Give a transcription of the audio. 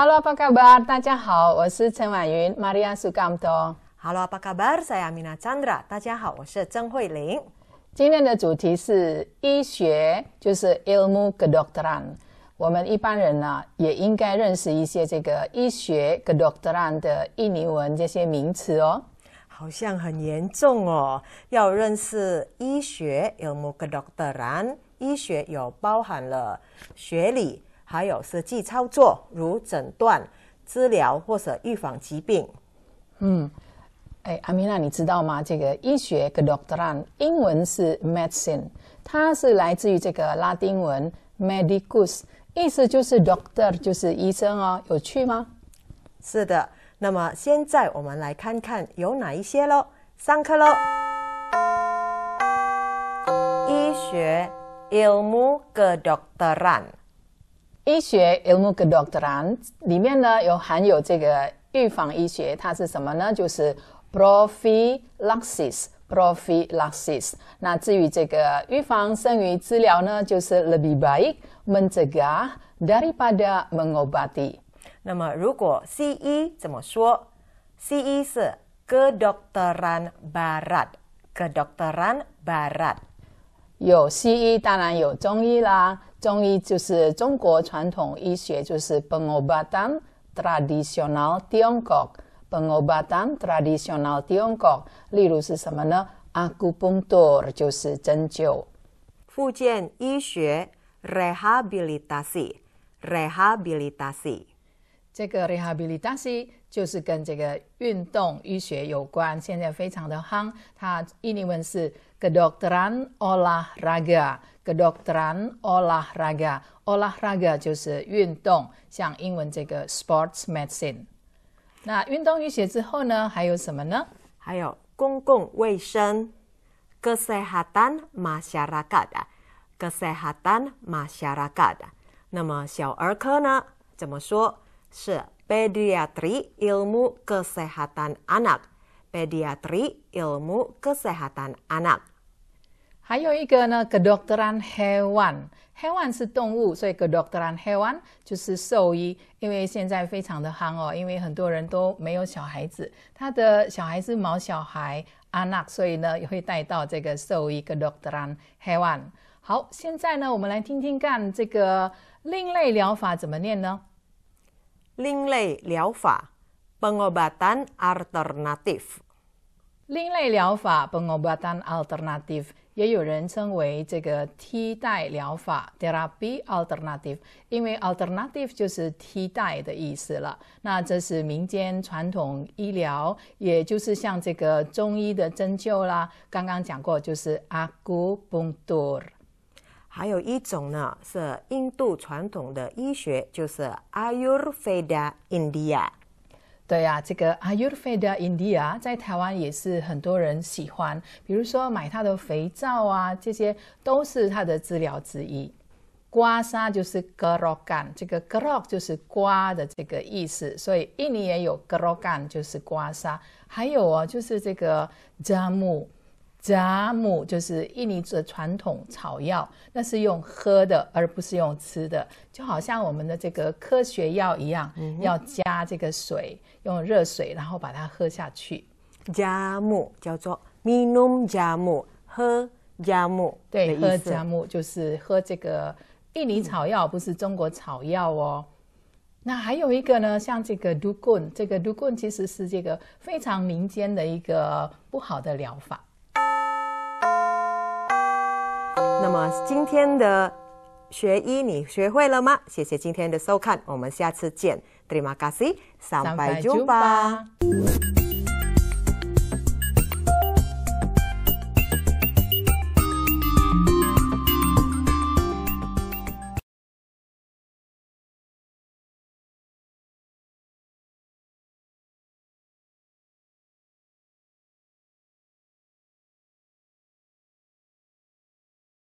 Hello, apa kabar? 大家好，我是陈婉云，Maria s u g a n t o Hello, apa kabar? Saya m i n a c h a n d r a 大家好，我是曾慧玲。今天的主题是医学，就是 ilmu kedokteran。我们一般人呢，也应该认识一些这个医学 kedokteran 的印尼文这些名词哦。好像很严重哦，要认识医学 ilmu kedokteran。医学有包含了学理。还有实际操作，如诊断、治疗或者预防疾病。嗯，哎，阿米娜，你知道吗？这个医学个 doctoran，英文是 medicine，它是来自于这个拉丁文 medicus，意思就是 doctor，就是医生哦。有趣吗？是的。那么现在我们来看看有哪一些喽，上课喽！医学 ilmu ke doctoran。医学 ilmu kedokteran 里面呢有含有这个预防医学，它是什么呢？就是 prophylaxis。prophylaxis。那至于这个预防生育治疗呢，就是 lebih baik mencegah daripada 是 kedokteran barat。kedokteran barat。有西医，当然有中医啦。中医就是中国传统医学，就是 pengobatan tradisional tiongkok。pengobatan tradisional tiongkok。例如是什么呢？akupunktur 就是针灸。复健医学，rehabilitasi，rehabilitasi。这个 r e h a b i l i t a s i o n 就是跟这个运动医学有关，现在非常的夯。它印尼文是 gedokteran olahraga，gedokteran olahraga，olahraga 就是运动，像英文这个 sports medicine。那运动医学之后呢，还有什么呢？还有公共卫生，kesehatan masyarakat，kesehatan masyarakat。那么小儿科呢？怎么说？是。p e d i a t r i c ilmu kesehatan anak. p e d i a t r i c ilmu kesehatan anak. 哈喽，一个呢，kedokteran hewan. Hewan 是动物，所以 kedokteran hewan 就是兽医。因为现在非常的夯哦，因为很多人都没有小孩子，他的小孩是毛小孩，anak，所以呢也会带到这个兽医 kedokteran hewan。好，现在呢，我们来听听看这个另类疗法怎么念呢？另类 liaofa, pengobatan alternatif. 另类疗法 pengobatan alternatif 也有人称为这个替代疗法 therapy alternative，因为 alternative 就是替代的意思了。那这是民间传统医疗，也就是像这个中医的针灸啦，刚刚讲过就是还有一种呢，是印度传统的医学，就是 Ayurveda India。对呀，这个 Ayurveda India 在台湾也是很多人喜欢，比如说买它的肥皂啊，这些都是它的资料之一。刮痧就是 g u r o g a n 这个 g r o g 就是刮的这个意思，所以印尼也有 g u r o g a n 就是刮痧。还有啊，就是这个扎木。甲木就是印尼的传统草药，那是用喝的，而不是用吃的，就好像我们的这个科学药一样，要加这个水，用热水，然后把它喝下去。甲木叫做 minum j a 喝甲木。对，喝甲木，就是喝这个印尼草药，不是中国草药哦。那还有一个呢，像这个 dukun，这个 dukun 其实是这个非常民间的一个不好的疗法。那么今天的学医你学会了吗？谢谢今天的收看，我们下次见。drmagasi，善拜囝吧。